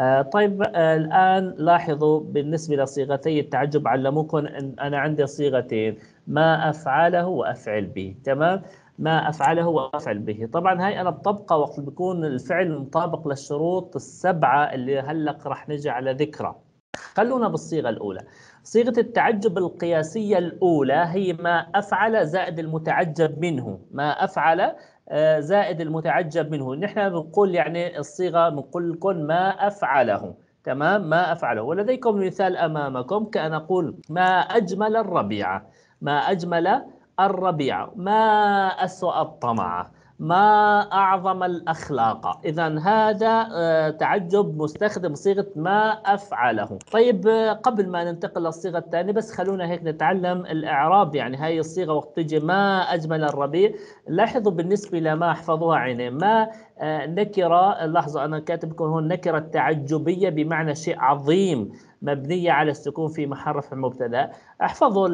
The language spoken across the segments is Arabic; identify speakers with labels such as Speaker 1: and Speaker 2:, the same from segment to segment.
Speaker 1: آه، طيب آه، الآن لاحظوا بالنسبة لصيغتي التعجب علموكم أن أنا عندي صيغتين ما أفعله وأفعل به تمام ما أفعله وأفعل به طبعا هاي أنا بطبقه وقت بيكون الفعل مطابق للشروط السبعة اللي هلق رح نجي على ذكرها خلونا بالصيغة الأولى صيغة التعجب القياسية الأولى هي ما أفعل زائد المتعجب منه ما أفعل آه، زائد المتعجب منه نحن بنقول يعني الصيغه بنقول لكم ما افعله تمام ما افعله ولديكم مثال امامكم كان اقول ما اجمل الربيع ما اجمل الربيع ما اسوا الطمع ما أعظم الأخلاق إذا هذا آه، تعجب مستخدم صيغة ما أفعله طيب آه، قبل ما ننتقل للصيغة الثانية بس خلونا هيك نتعلم الإعراب يعني هاي الصيغة وقت تجي ما أجمل الربيع لاحظوا بالنسبة لما احفظوها عيني ما نكرة لحظة أنا لكم هون نكرة تعجبية بمعنى شيء عظيم مبنية على السكون في محل رفع مبتدأ احفظوا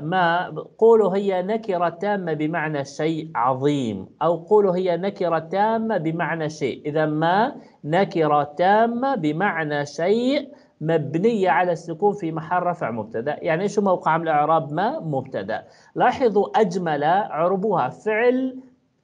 Speaker 1: ما قولوا هي نكرة تامة بمعنى شيء عظيم أو قولوا هي نكرة تامة بمعنى شيء إذا ما نكرة تامة بمعنى شيء مبنية على السكون في محل رفع مبتدا يعني شو موقع الإعراب ما مبتدا لاحظوا أجمل عربوها فعل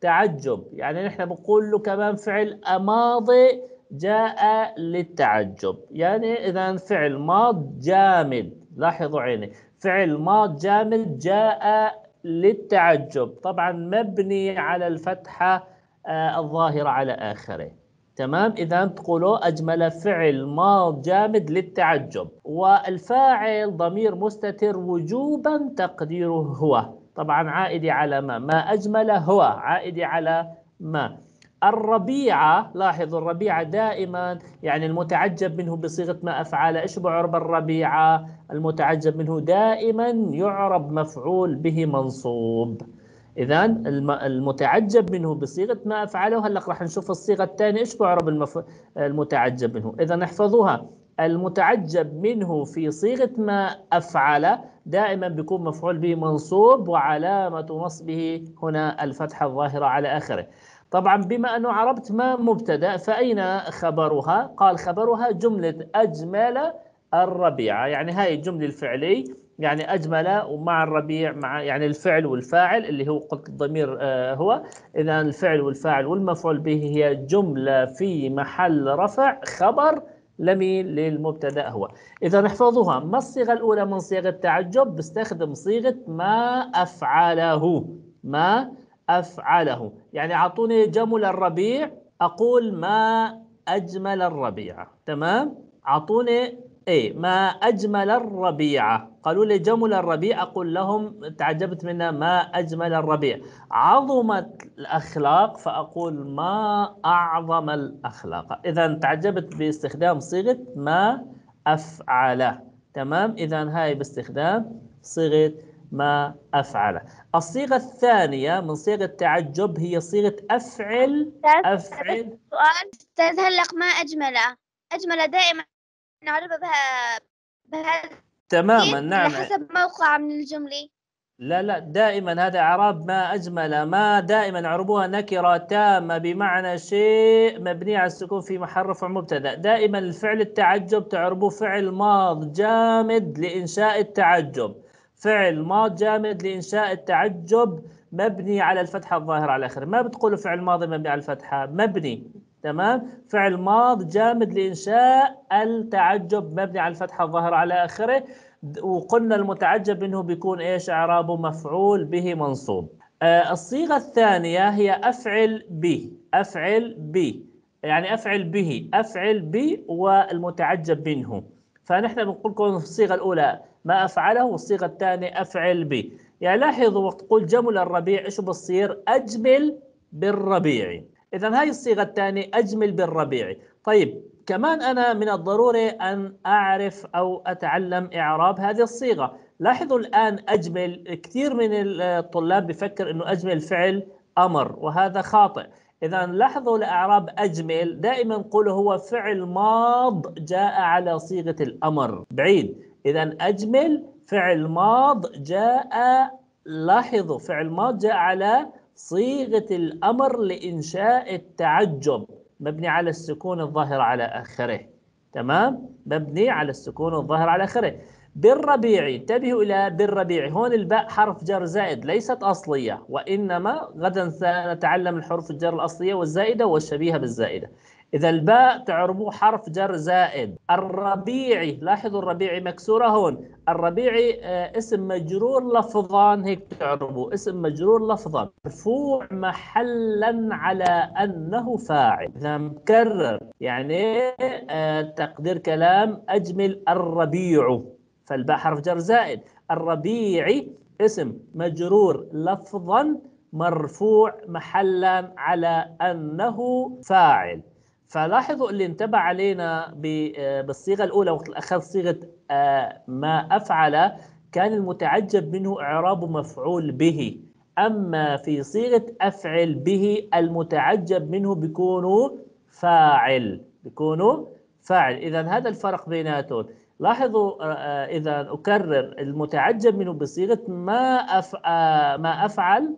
Speaker 1: تعجب يعني نحن بنقول له كمان فعل ماضي جاء للتعجب يعني إذا فعل ماض جامد لاحظوا عيني فعل ماض جامد جاء للتعجب طبعا مبني على الفتحة آه، الظاهرة على آخره تمام إذا تقولوا أجمل فعل ماض جامد للتعجب والفاعل ضمير مستتر وجوبا تقديره هو طبعا عائدي على ما ما أجمل هو عائدي على ما الربيعة لاحظوا الربيعة دائما يعني المتعجب منه بصيغة ما أفعل إيش بعرب الربيعة المتعجب منه دائما يعرب مفعول به منصوب إذا المتعجب منه بصيغة ما أفعله هلق راح نشوف الصيغة الثانية إيش بعرب المف... المتعجب منه إذا احفظوها المتعجب منه في صيغة ما أفعل دائما بيكون مفعول به منصوب وعلامة نصبه هنا الفتحة الظاهرة على آخره طبعا بما أنه عربت ما مبتدأ فأين خبرها؟ قال خبرها جملة أجمل الربيع يعني هاي الجملة الفعلية يعني أجمل ومع الربيع مع يعني الفعل والفاعل اللي هو قلت الضمير آه، هو إذا الفعل والفاعل والمفعول به هي جملة في محل رفع خبر لمين للمبتدا هو اذا احفظوها ما الصيغه الاولى من صيغ التعجب بستخدم صيغه ما افعله ما افعله يعني اعطوني جمل الربيع اقول ما اجمل الربيع تمام اعطوني اي ما اجمل الربيع قالوا لي جمل الربيع اقول لهم تعجبت منا ما اجمل الربيع عظمت الاخلاق فاقول ما اعظم الاخلاق اذا تعجبت باستخدام صيغه ما افعل تمام اذا هاي باستخدام صيغه ما أفعل الصيغة الثانية من صيغة تعجب هي صيغة أفعل أفعل سؤال أستاذ هلق ما أجمله أجمل دائما نعرفها بها بهذا تماما نعم حسب موقع من الجملة لا لا دائما هذا اعراب ما اجمل ما دائما عربوها نكره تامه بمعنى شيء مبني على السكون في محل رفع مبتدا دائما الفعل التعجب تعربوه فعل ماض جامد لانشاء التعجب فعل ماض جامد لانشاء التعجب مبني على الفتحه الظاهره على الاخر ما بتقولوا فعل ماضي مبني على الفتحه مبني تمام فعل ماض جامد لإنشاء التعجب مبني على الفتحة الظاهرة على آخره وقلنا المتعجب منه بيكون إيش إعرابه مفعول به منصوب آه الصيغة الثانية هي أفعل به أفعل به يعني أفعل به أفعل به والمتعجب منه فنحن بنقول لكم الصيغة الأولى ما أفعله والصيغة الثانية أفعل به يعني لاحظوا وقت تقول جمل الربيع إيش بصير أجمل بالربيع إذا هاي الصيغة الثانية أجمل بالربيعي طيب كمان أنا من الضروري أن أعرف أو أتعلم إعراب هذه الصيغة لاحظوا الآن أجمل كثير من الطلاب بفكر أنه أجمل فعل أمر وهذا خاطئ إذا لاحظوا الإعراب أجمل دائما قولوا هو فعل ماض جاء على صيغة الأمر بعيد إذا أجمل فعل ماض جاء لاحظوا فعل ماض جاء على صيغة الأمر لإنشاء التعجب مبني على السكون الظاهر على آخره تمام مبني على السكون الظاهر على آخره بالربيع انتبهوا إلى بالربيع هون الباء حرف جر زائد ليست أصلية وإنما غدا سنتعلم الحروف الجر الأصلية والزائدة والشبيهة بالزائدة إذا الباء تعرفوه حرف جر زائد الربيعي لاحظوا الربيعي مكسورة هون الربيعي آه، اسم مجرور لفظا هيك تعرفوه اسم مجرور لفظا مرفوع محلا على أنه فاعل إذا مكرر يعني آه، تقدير كلام أجمل الربيع فالباء حرف جر زائد الربيعي اسم مجرور لفظا مرفوع محلا على أنه فاعل فلاحظوا اللي انتبه علينا آه، بالصيغه الاولى وقت اخذ صيغه آه، ما افعل كان المتعجب منه اعراب مفعول به اما في صيغه افعل به المتعجب منه بيكون فاعل بيكون فاعل اذا هذا الفرق بيناتهم لاحظوا آه، اذا اكرر المتعجب منه بصيغه ما ما افعل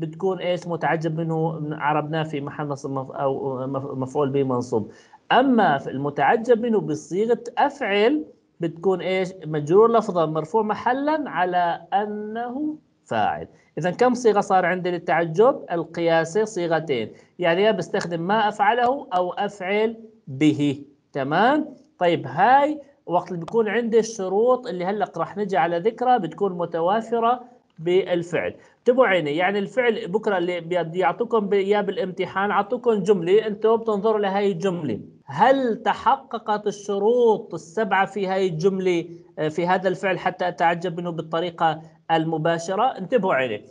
Speaker 1: بتكون ايش متعجب منه عربناه في محل نصب او مفعول به منصوب اما المتعجب منه بصيغه افعل بتكون ايش مجرور لفظا مرفوع محلا على انه فاعل اذا كم صيغه صار عندي للتعجب القياسي صيغتين يعني يا بستخدم ما افعله او افعل به تمام طيب هاي وقت اللي بيكون عندي الشروط اللي هلا راح نجي على ذكرها بتكون متوافره بالفعل انتبهوا عيني يعني الفعل بكره اللي بيعطوكم يعطوكم اياه بالامتحان اعطوكم جمله انتم بتنظروا لهي الجمله هل تحققت الشروط السبعه في هاي الجمله آه، في هذا الفعل حتى اتعجب منه بالطريقه المباشره انتبهوا عيني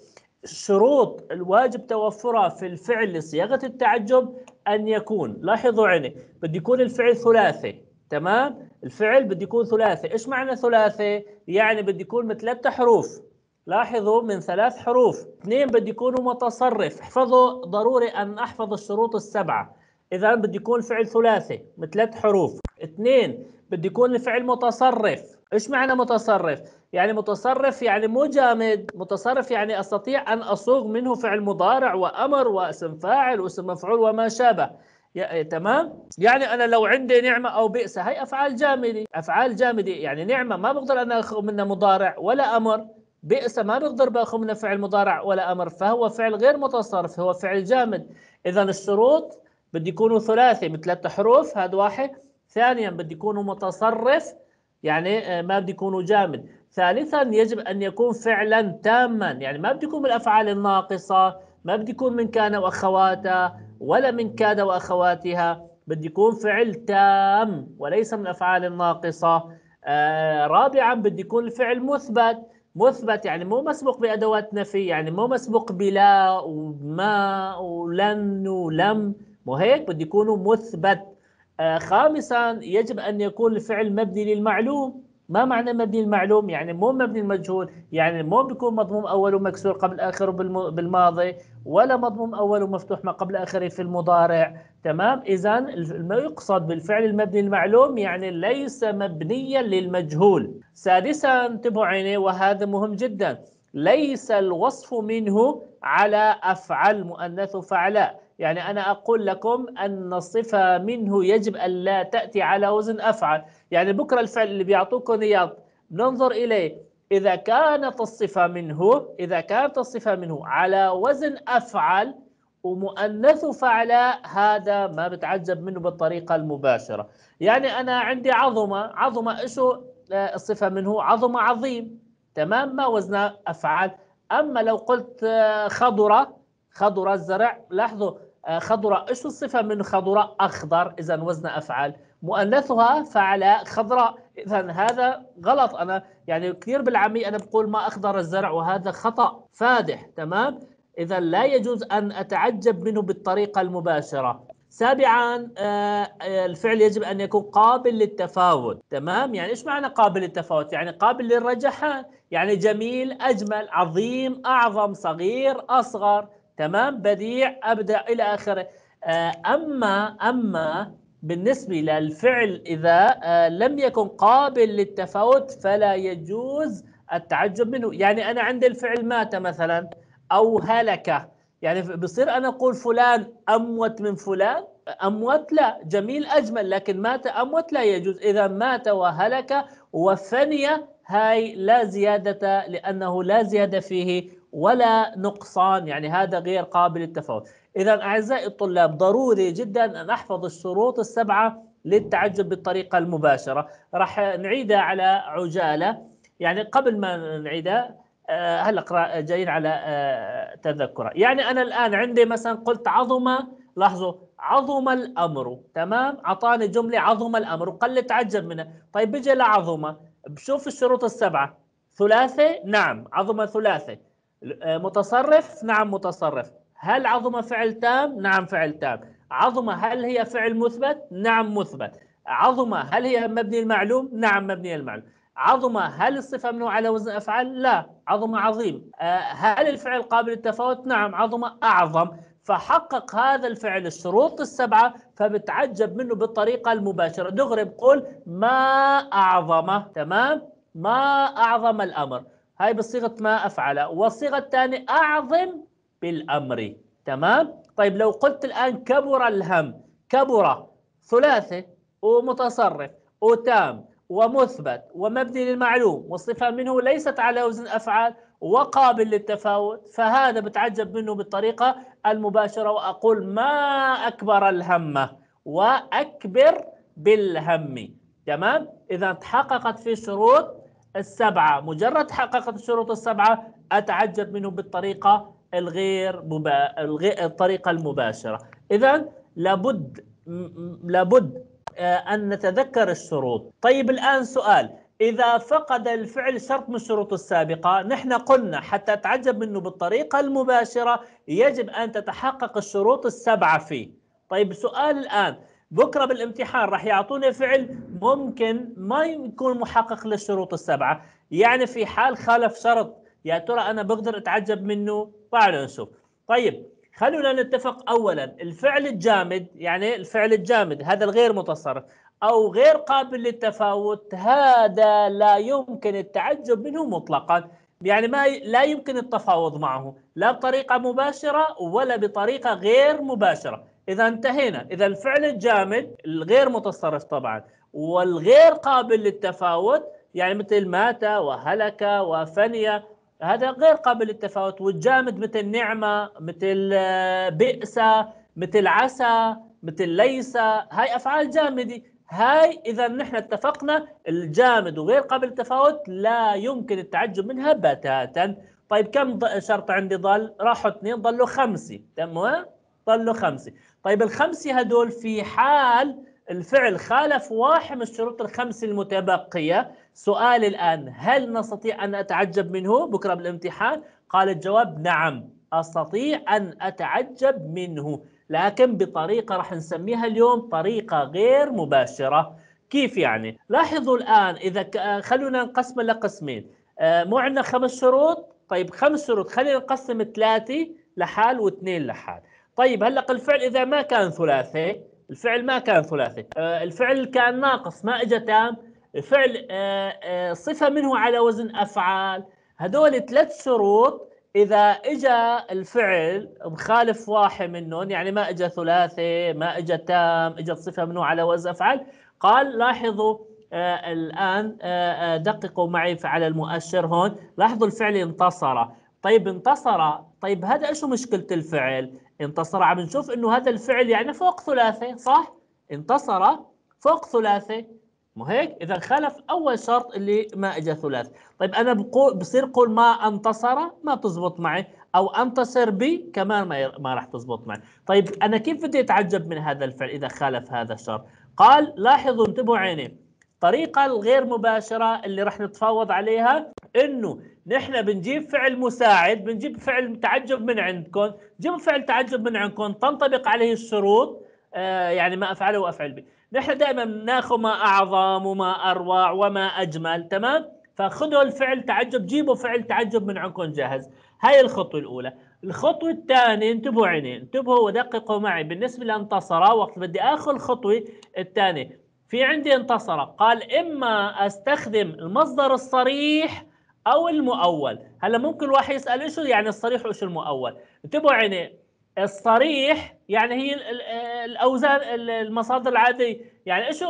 Speaker 1: الشروط الواجب توفرها في الفعل لصياغه التعجب ان يكون لاحظوا عيني بده يكون الفعل ثلاثي تمام الفعل بده يكون ثلاثي ايش معنى ثلاثي يعني بده يكون من ثلاث حروف لاحظوا من ثلاث حروف اثنين بده يكونوا متصرف احفظوا ضروري أن أحفظ الشروط السبعة إذا بده يكون فعل ثلاثي من ثلاث حروف اثنين بده يكون الفعل متصرف ايش معنى متصرف؟ يعني متصرف يعني مو جامد متصرف يعني أستطيع أن أصوغ منه فعل مضارع وأمر واسم فاعل واسم مفعول وما شابه يا إيه، تمام يعني انا لو عندي نعمه او بئس هي افعال جامده افعال جامده يعني نعمه ما بقدر انا اخذ منها مضارع ولا امر بئس ما بيقدر باخذ منه فعل مضارع ولا امر فهو فعل غير متصرف هو فعل جامد اذا الشروط بده يكونوا ثلاثي من ثلاث حروف هذا واحد ثانيا بده يكونوا متصرف يعني آه، ما بده يكونوا جامد ثالثا يجب ان يكون فعلا تاما يعني ما بده يكون من الافعال الناقصه ما بده يكون من كان واخواتها ولا من كاد واخواتها بده يكون فعل تام وليس من الافعال الناقصه آه رابعا بده يكون الفعل مثبت مثبت يعني مو مسبوق بادوات نفي يعني مو مسبوق بلا وما ولن ولم مو هيك بده يكونوا مثبت آه، خامسا يجب ان يكون الفعل مبني للمعلوم ما معنى مبني المعلوم يعني مو مبني المجهول يعني مو بيكون مضموم أوله مكسور قبل آخره بالماضي ولا مضموم أوله مفتوح ما قبل آخره في المضارع تمام إذا ما يقصد بالفعل المبني المعلوم يعني ليس مبنيا للمجهول سادسا انتبهوا عيني وهذا مهم جدا ليس الوصف منه على أفعل مؤنث فعلاء يعني أنا أقول لكم أن الصفة منه يجب أن لا تأتي على وزن أفعل يعني بكرة الفعل اللي بيعطوكم إياه ننظر إليه إذا كانت الصفة منه إذا كانت الصفة منه على وزن أفعل ومؤنث فعل هذا ما بتعجب منه بالطريقة المباشرة يعني أنا عندي عظمة عظمة إيشو الصفة منه عظمة عظيم تمام ما وزن أفعل أما لو قلت آه، خضرة خضرة الزرع لاحظوا آه، خضرة إيش الصفة من خضرة أخضر إذا وزن أفعل مؤنثها فعلاء خضراء اذا هذا غلط انا يعني كثير بالعامية انا بقول ما اخضر الزرع وهذا خطا فادح تمام اذا لا يجوز ان اتعجب منه بالطريقه المباشره سابعا آه، آه، الفعل يجب ان يكون قابل للتفاوت تمام يعني ايش معنى قابل للتفاوت يعني قابل للرجحان يعني جميل اجمل عظيم اعظم صغير اصغر تمام بديع ابدع الى اخره آه، اما اما بالنسبة للفعل إذا آه، لم يكن قابل للتفاوت فلا يجوز التعجب منه يعني أنا عندي الفعل مات مثلا أو هلك يعني بصير أنا أقول فلان أموت من فلان أموت لا جميل أجمل لكن مات أموت لا يجوز إذا مات وهلك وفني هاي لا زيادة لأنه لا زيادة فيه ولا نقصان يعني هذا غير قابل للتفاوت إذا أعزائي الطلاب ضروري جدا أن أحفظ الشروط السبعة للتعجب بالطريقة المباشرة راح نعيدها على عجالة يعني قبل ما نعيدها آه، هلا جايين على آه، تذكرة يعني أنا الآن عندي مثلا قلت عظم لاحظوا عظم الأمر تمام أعطاني جملة عظم الأمر وقال لي تعجب منها طيب بيجي لعظم بشوف الشروط السبعة ثلاثي نعم عظم ثلاثي آه، متصرف نعم متصرف هل عظمة فعل تام؟ نعم فعل تام عظمة هل هي فعل مثبت؟ نعم مثبت عظمة هل هي مبني المعلوم؟ نعم مبني المعلوم عظمة هل الصفة منه على وزن أفعال؟ لا عظمة عظيم آه، هل الفعل قابل للتفاوت؟ نعم عظمة أعظم فحقق هذا الفعل الشروط السبعة فبتعجب منه بالطريقة المباشرة دغري بقول ما أعظمه تمام؟ ما أعظم الأمر هاي بصيغة ما أفعل والصيغة الثانية أعظم بالأمر تمام طيب لو قلت الآن كبر الهم كبر ثلاثة ومتصرف وتام ومثبت ومبني للمعلوم والصفة منه ليست على وزن أفعال وقابل للتفاوت فهذا بتعجب منه بالطريقة المباشرة وأقول ما أكبر الهمة وأكبر بالهم تمام إذا تحققت في الشروط السبعة مجرد تحققت الشروط السبعة أتعجب منه بالطريقة الغير مبا... الغير الطريقه المباشره اذا لابد لابد آه، ان نتذكر الشروط طيب الان سؤال إذا فقد الفعل شرط من الشروط السابقة نحن قلنا حتى أتعجب منه بالطريقة المباشرة يجب أن تتحقق الشروط السبعة فيه طيب سؤال الآن بكرة بالامتحان راح يعطونا فعل ممكن ما يكون محقق للشروط السبعة يعني في حال خالف شرط يا ترى انا بقدر اتعجب منه تعالوا نشوف طيب خلونا نتفق اولا الفعل الجامد يعني الفعل الجامد هذا الغير متصرف او غير قابل للتفاوت هذا لا يمكن التعجب منه مطلقا يعني ما لا يمكن التفاوض معه لا بطريقه مباشره ولا بطريقه غير مباشره اذا انتهينا اذا الفعل الجامد الغير متصرف طبعا والغير قابل للتفاوت يعني مثل مات وهلك وفني هذا غير قابل للتفاوت والجامد مثل نعمة مثل آه، بئس مثل عسى مثل ليس هاي أفعال جامدة هاي إذا نحن اتفقنا الجامد وغير قابل للتفاوت لا يمكن التعجب منها بتاتا طيب كم شرط عندي ضل راحوا اثنين ضلوا خمسة تمام ضلوا خمسة طيب الخمسة هدول في حال الفعل خالف واحد من الشروط الخمسة المتبقية سؤال الآن هل نستطيع أن أتعجب منه بكرة بالامتحان؟ قال الجواب نعم أستطيع أن أتعجب منه لكن بطريقة راح نسميها اليوم طريقة غير مباشرة كيف يعني؟ لاحظوا الآن إذا آه، خلونا نقسم لقسمين آه، مو عندنا خمس شروط طيب خمس شروط خلينا نقسم ثلاثة لحال واثنين لحال طيب هلق الفعل إذا ما كان ثلاثي الفعل ما كان ثلاثي آه، الفعل كان ناقص ما اجى تام فعل آه، آه، صفة منه على وزن أفعال هذول ثلاث شروط إذا اجى الفعل مخالف واحد منهم يعني ما اجى ثلاثي ما اجى تام إجت صفة منه على وزن أفعال قال لاحظوا آه، الآن دققوا معي على المؤشر هون لاحظوا الفعل انتصر طيب انتصر طيب هذا ايش مشكلة الفعل انتصر عم نشوف انه هذا الفعل يعني فوق ثلاثة صح انتصر فوق ثلاثة مو هيك اذا خلف اول شرط اللي ما إجا ثلاث طيب انا بقول بصير قول ما انتصر ما بتزبط معي او انتصر بي كمان ما ما راح تزبط معي طيب انا كيف بدي اتعجب من هذا الفعل اذا خالف هذا الشرط قال لاحظوا انتبهوا عيني الطريقه الغير مباشره اللي راح نتفاوض عليها انه نحن بنجيب فعل مساعد بنجيب فعل تعجب من عندكم جيبوا فعل تعجب من عندكم تنطبق عليه الشروط آه يعني ما افعله وافعل به نحن دائما ناخذ ما اعظم وما اروع وما اجمل تمام فخذوا الفعل تعجب جيبوا فعل تعجب من عندكم جاهز هاي الخطوه الاولى الخطوه الثانيه انتبهوا عيني انتبهوا ودققوا معي بالنسبه لانتصر وقت بدي اخذ الخطوه الثانيه في عندي انتصر قال اما استخدم المصدر الصريح او المؤول هلا ممكن الواحد يسال شو يعني الصريح وشو المؤول انتبهوا عيني الصريح يعني هي الاوزان المصادر العاديه يعني ايش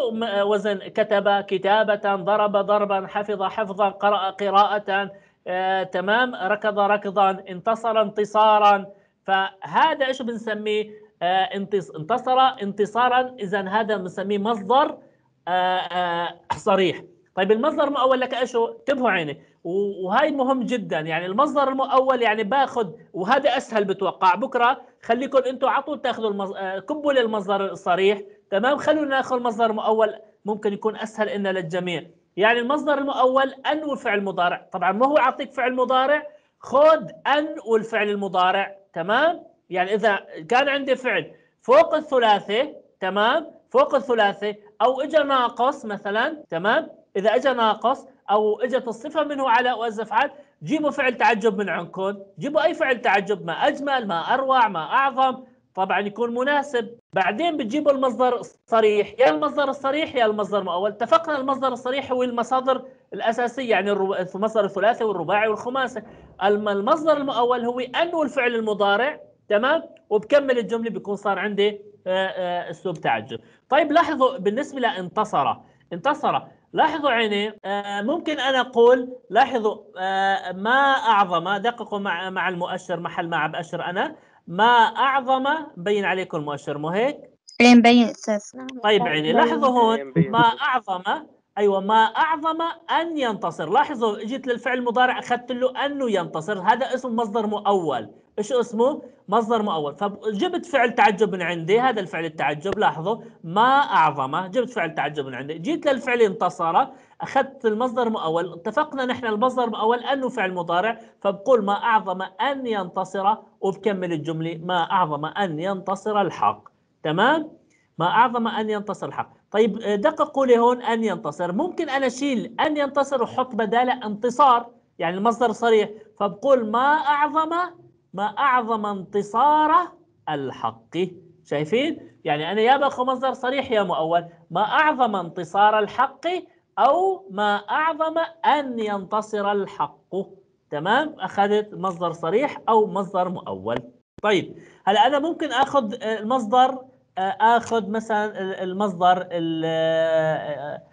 Speaker 1: وزن كتب كتابه ضرب ضربا حفظ حفظا قرا قراءه آه، تمام ركض ركضا انتصر انتصارا فهذا ايش بنسميه آه، انتصر انتصارا اذا هذا بنسميه مصدر آه،, آه، صريح طيب المصدر ما اقول لك ايش انتبهوا عيني وهاي مهم جدا يعني المصدر الاول يعني باخذ وهذا اسهل بتوقع بكره خليكم انتم على طول تاخذوا المز... كبوا آه، للمصدر الصريح تمام خلونا ناخذ مصدر مؤول ممكن يكون اسهل لنا للجميع يعني المصدر المؤول ان والفعل المضارع طبعا ما هو يعطيك فعل مضارع خذ ان والفعل المضارع تمام يعني اذا كان عندي فعل فوق الثلاثه تمام فوق الثلاثه او اجى ناقص مثلا تمام اذا اجى ناقص او اجت الصفه منه على وزن فعال جيبوا فعل تعجب من عندكم جيبوا اي فعل تعجب ما اجمل ما اروع ما اعظم طبعا يكون مناسب بعدين بتجيبوا المصدر الصريح يا المصدر الصريح يا المصدر المؤول اتفقنا المصدر الصريح هو المصادر الاساسيه يعني المصدر الثلاثي والرباعي والخماسي المصدر المؤول هو انه الفعل المضارع تمام وبكمل الجمله بيكون صار عندي آه، آه، اسلوب تعجب طيب لاحظوا بالنسبه لانتصر انتصر لاحظوا عيني آه، ممكن انا اقول لاحظوا آه، ما اعظم دققوا مع مع المؤشر محل ما عم باشر انا ما اعظم بين عليكم المؤشر مو هيك؟ ايه مبين طيب عيني لاحظوا هون إيه، ما اعظم ايوه ما اعظم ان ينتصر لاحظوا اجيت للفعل المضارع اخذت له انه ينتصر هذا اسم مصدر مؤول ايش اسمه؟ مصدر مؤول فجبت فعل تعجب من عندي هذا الفعل التعجب لاحظوا ما اعظمه جبت فعل تعجب من عندي جيت للفعل انتصر اخذت المصدر مؤول اتفقنا نحن المصدر مؤول انه فعل مضارع فبقول ما اعظم ان ينتصر وبكمل الجمله ما اعظم ان ينتصر الحق تمام؟ ما اعظم ان ينتصر الحق طيب دققوا لي هون ان ينتصر ممكن انا اشيل ان ينتصر واحط بداله انتصار يعني المصدر صريح فبقول ما اعظم ما أعظم انتصار الحق شايفين؟ يعني أنا يا باخذ مصدر صريح يا مؤول ما أعظم انتصار الحق أو ما أعظم أن ينتصر الحق تمام؟ أخذت مصدر صريح أو مصدر مؤول طيب هلا أنا ممكن أخذ المصدر آه، أخذ مثلا المصدر آه، آه،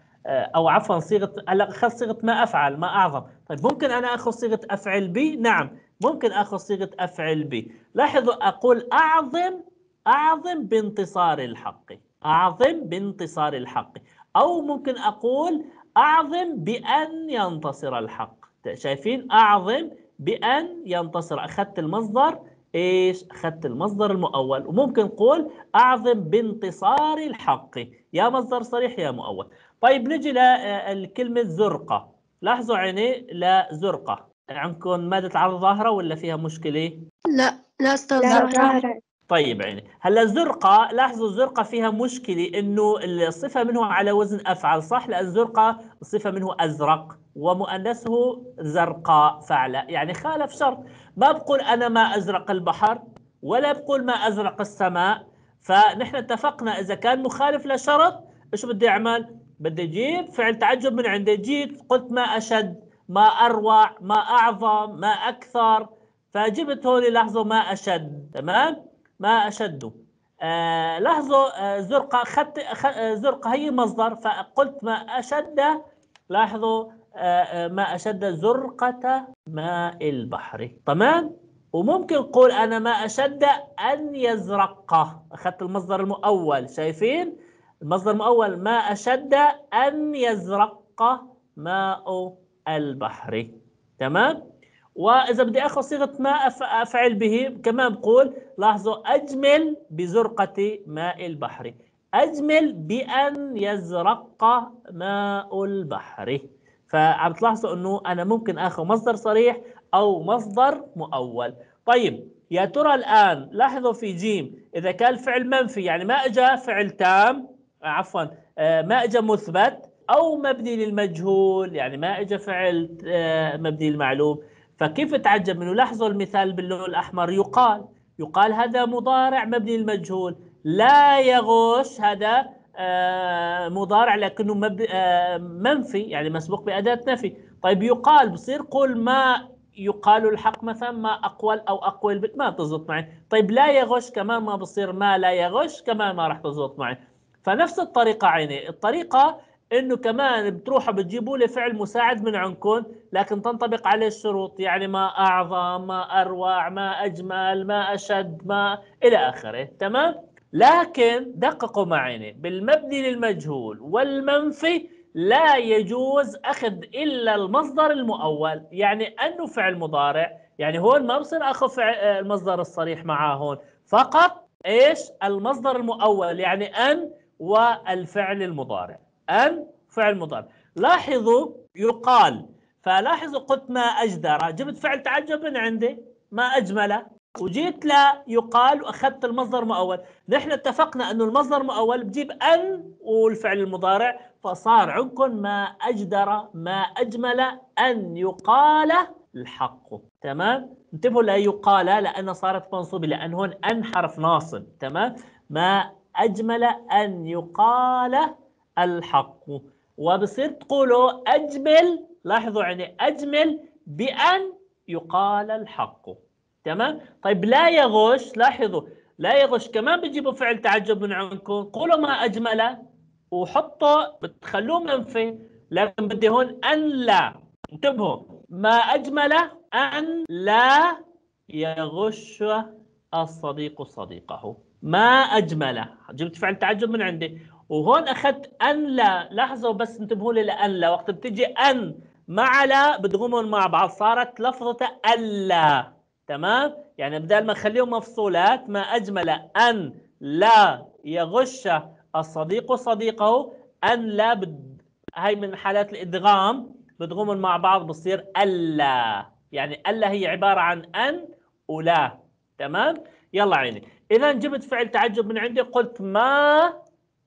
Speaker 1: او عفوا صيغه هلا اخذت صيغه ما افعل ما اعظم طيب ممكن انا اخذ صيغه افعل بي نعم ممكن اخذ صيغه افعل به لاحظوا اقول اعظم اعظم بانتصار الحق اعظم بانتصار الحق او ممكن اقول اعظم بان ينتصر الحق شايفين اعظم بان ينتصر اخذت المصدر ايش اخذت المصدر المؤول وممكن قول اعظم بانتصار الحق يا مصدر صريح يا مؤول طيب نجي للكلمه زرقه لاحظوا عيني لزرقه عندكم مادة العرض ظاهرة ولا فيها مشكلة؟ لا لا أستاذ ظاهرة طيب عيني هلا الزرقاء لاحظوا الزرقاء فيها مشكلة إنه الصفة منه على وزن أفعل صح لأن الزرقاء الصفة منه أزرق ومؤنثه زرقاء فعلا يعني خالف شرط ما بقول أنا ما أزرق البحر ولا بقول ما أزرق السماء فنحن اتفقنا إذا كان مخالف لشرط إيش بدي أعمل؟ بدي أجيب فعل تعجب من عندي جيت قلت ما أشد ما اروع ما اعظم ما اكثر فجبت هون لاحظوا ما اشد تمام ما اشد آه لاحظوا آه، زرقاء زرقه آه، زرقاء زرقه هي مصدر فقلت ما اشد لاحظوا آه، ما اشد زرقه ماء البحر تمام وممكن نقول انا ما اشد ان يزرق اخذت المصدر المؤول شايفين المصدر المؤول ما اشد ان يزرق ماء البحري تمام واذا بدي اخذ صيغه ما افعل به كمان بقول لاحظوا اجمل بزرقه ماء البحر اجمل بان يزرق ماء البحر فعم تلاحظوا انه انا ممكن اخذ مصدر صريح او مصدر مؤول طيب يا ترى الان لاحظوا في جيم اذا كان الفعل منفي يعني ما اجى فعل تام عفوا آه، ما اجى مثبت او مبني للمجهول يعني ما اجى فعل آه، مبني المعلوم فكيف تعجب منه لاحظوا المثال باللون الاحمر يقال يقال هذا مضارع مبني للمجهول لا يغش هذا آه، مضارع لكنه آه، منفي يعني مسبوق باداه نفي طيب يقال بصير قول ما يقال الحق مثلا ما اقول او أقول ما بتزبط معي طيب لا يغش كمان ما بصير ما لا يغش كمان ما راح تزبط معي فنفس الطريقه عيني الطريقه انه كمان بتروحوا بتجيبوا لي فعل مساعد من عندكم لكن تنطبق عليه الشروط يعني ما اعظم ما اروع ما اجمل ما اشد ما الى اخره تمام لكن دققوا معي بالمبني للمجهول والمنفي لا يجوز اخذ الا المصدر المؤول يعني انه فعل مضارع يعني هون ما بصير اخذ آه، المصدر الصريح معاه هون فقط ايش المصدر المؤول يعني ان والفعل المضارع أن فعل مضارع لاحظوا يقال فلاحظوا قلت ما أجدر جبت فعل تعجب من عندي ما أجمل وجيت لا يقال واخذت المصدر مؤول نحن اتفقنا انه المصدر مؤول بجيب ان والفعل المضارع فصار عندكم ما اجدر ما اجمل ان يقال الحق تمام انتبهوا لا يقال لان صارت منصوبه لان هون ان حرف ناصب تمام ما اجمل ان يقال الحق وبصير تقولوا أجمل لاحظوا يعني أجمل بأن يقال الحق تمام طيب لا يغش لاحظوا لا يغش كمان بتجيبوا فعل تعجب من عندكم قولوا ما أجمل وحطوا بتخلوه منفي لكن بدي هون أن لا انتبهوا ما أجمل أن لا يغش الصديق صديقه ما أجمل جبت فعل تعجب من عندي وهون اخذت ان لا لحظه بس انتبهوا لي لان لا وقت بتجي ان مع لا بتضمهم مع بعض صارت لفظه الا تمام يعني بدل ما اخليهم مفصولات ما اجمل ان لا يغش الصديق صديقه ان لا بد... هاي من حالات الادغام بتضمهم مع بعض بصير الا يعني الا هي عباره عن ان ولا تمام يلا عيني اذا جبت فعل تعجب من عندي قلت ما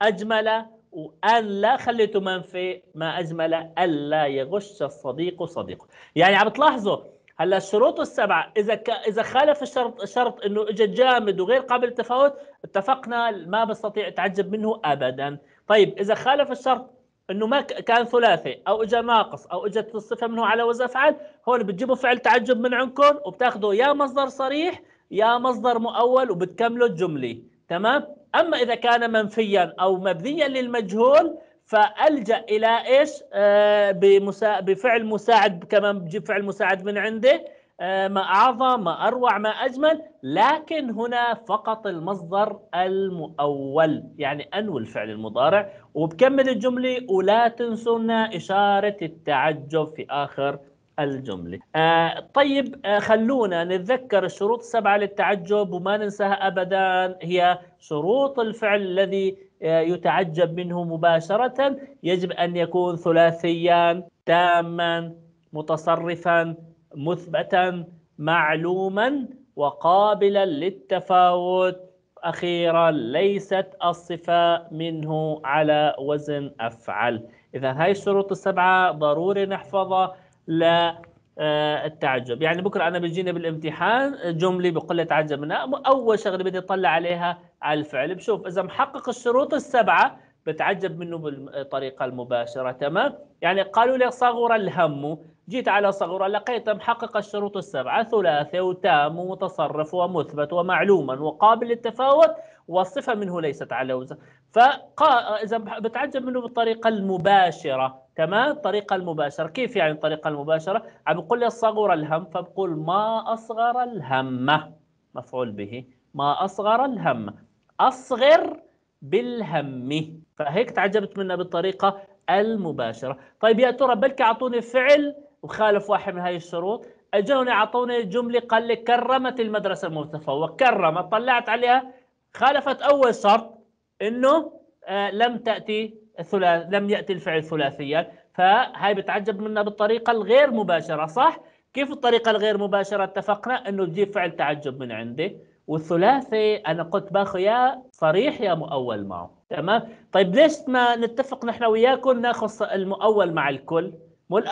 Speaker 1: أجمل وأن لا خليته منفي ما أجمل ألا يغش الصديق صديقه يعني عم تلاحظوا هلا الشروط السبعة إذا ك... إذا خالف الشرط شرط إنه إجا جامد وغير قابل للتفاوت اتفقنا ما بستطيع أتعجب منه أبدا طيب إذا خالف الشرط انه ما كان ثلاثي او اجى ناقص او اجت الصفه منه على وزن فعل هون بتجيبوا فعل تعجب من عندكم وبتاخذوا يا مصدر صريح يا مصدر مؤول وبتكملوا الجمله تمام اما اذا كان منفيا او مبنيا للمجهول فالجا الى ايش آه بمسا... بفعل مساعد كمان بجيب فعل مساعد من عنده آه ما اعظم ما اروع ما اجمل لكن هنا فقط المصدر المؤول يعني انو الفعل المضارع وبكمل الجمله ولا تنسونا اشاره التعجب في اخر الجملة آه طيب آه خلونا نتذكر الشروط السبعة للتعجب وما ننساها أبدا هي شروط الفعل الذي آه يتعجب منه مباشرة يجب أن يكون ثلاثيا تاما متصرفا مثبتا معلوما وقابلا للتفاوت أخيرا ليست الصفة منه على وزن أفعل إذا هاي الشروط السبعة ضروري نحفظها للتعجب آه، يعني بكرة أنا بيجينا بالامتحان جملة بقول لي تعجب منها أول شغلة بدي أطلع عليها على الفعل بشوف إذا محقق الشروط السبعة بتعجب منه بالطريقة المباشرة تمام يعني قالوا لي صغر الهم جيت على صغر لقيت محقق الشروط السبعة ثلاثي وتام ومتصرف ومثبت ومعلوما وقابل للتفاوت والصفة منه ليست على وزن فقا إذا بتعجب منه بالطريقة المباشرة تمام الطريقة المباشرة كيف يعني الطريقة المباشرة عم بقول لي الصغر الهم فبقول ما أصغر الهمة مفعول به ما أصغر الهمة أصغر بالهم فهيك تعجبت منها بالطريقة المباشرة طيب يا ترى بلكي أعطوني فعل وخالف واحد من هاي الشروط اجوني اعطوني جمله قال لي كرمت المدرسه المتفوق كرمت طلعت عليها خالفت اول شرط انه آه لم تاتي ثلاث لم ياتي الفعل ثلاثيا فهاي بتعجب منها بالطريقه الغير مباشره صح كيف الطريقه الغير مباشره اتفقنا انه تجيب فعل تعجب من عندي والثلاثي انا قلت باخو يا صريح يا مؤول معه تمام طيب ليش ما نتفق نحن وياكم ناخذ المؤول مع الكل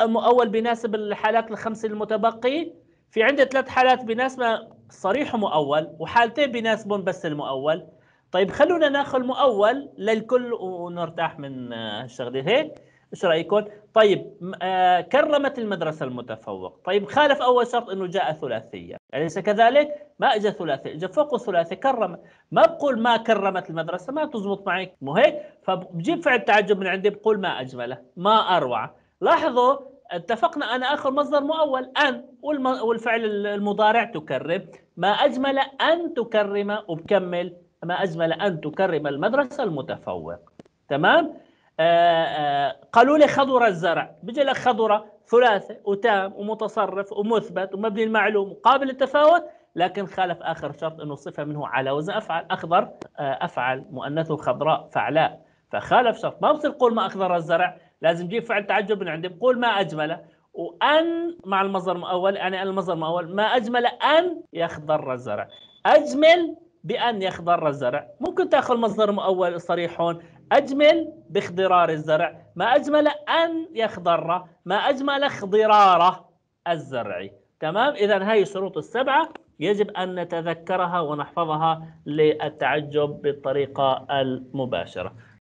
Speaker 1: مؤول بيناسب الحالات الخمس المتبقي في عندي ثلاث حالات بيناسبها صريح ومؤول وحالتين بيناسبون بس المؤول طيب خلونا ناخذ مؤول للكل ونرتاح من آه، الشغله هيك ايش رايكم طيب آه، كرمت المدرسه المتفوق طيب خالف اول شرط انه جاء ثلاثيه اليس يعني كذلك ما اجى ثلاثي اجى فوق ثلاثي كرم ما بقول ما كرمت المدرسه ما تزبط معي مو هيك فبجيب فعل تعجب من عندي بقول ما اجمله ما اروعه لاحظوا اتفقنا أنا آخر مصدر مؤول أن والفعل المضارع تكرم ما أجمل أن تكرم وبكمل ما أجمل أن تكرم المدرسة المتفوق تمام آآ آه، آآ آه، قالوا لي خضر الزرع بيجي لك خضرة ثلاثة وتام ومتصرف ومثبت ومبني المعلوم وقابل للتفاوت لكن خالف آخر شرط أنه صفة منه على وزن أفعل أخضر آه، أفعل مؤنثه خضراء فعلاء فخالف شرط ما بصير قول ما أخضر الزرع لازم نجيب فعل تعجب من عندي بقول ما اجمل وان مع المصدر المؤول يعني المصدر المؤول ما اجمل ان يخضر الزرع اجمل بان يخضر الزرع ممكن تاخذ مصدر مؤول صريح هون اجمل باخضرار الزرع ما اجمل ان يخضر ما اجمل اخضرار الزرع تمام اذا هاي الشروط السبعه يجب ان نتذكرها ونحفظها للتعجب بالطريقه المباشره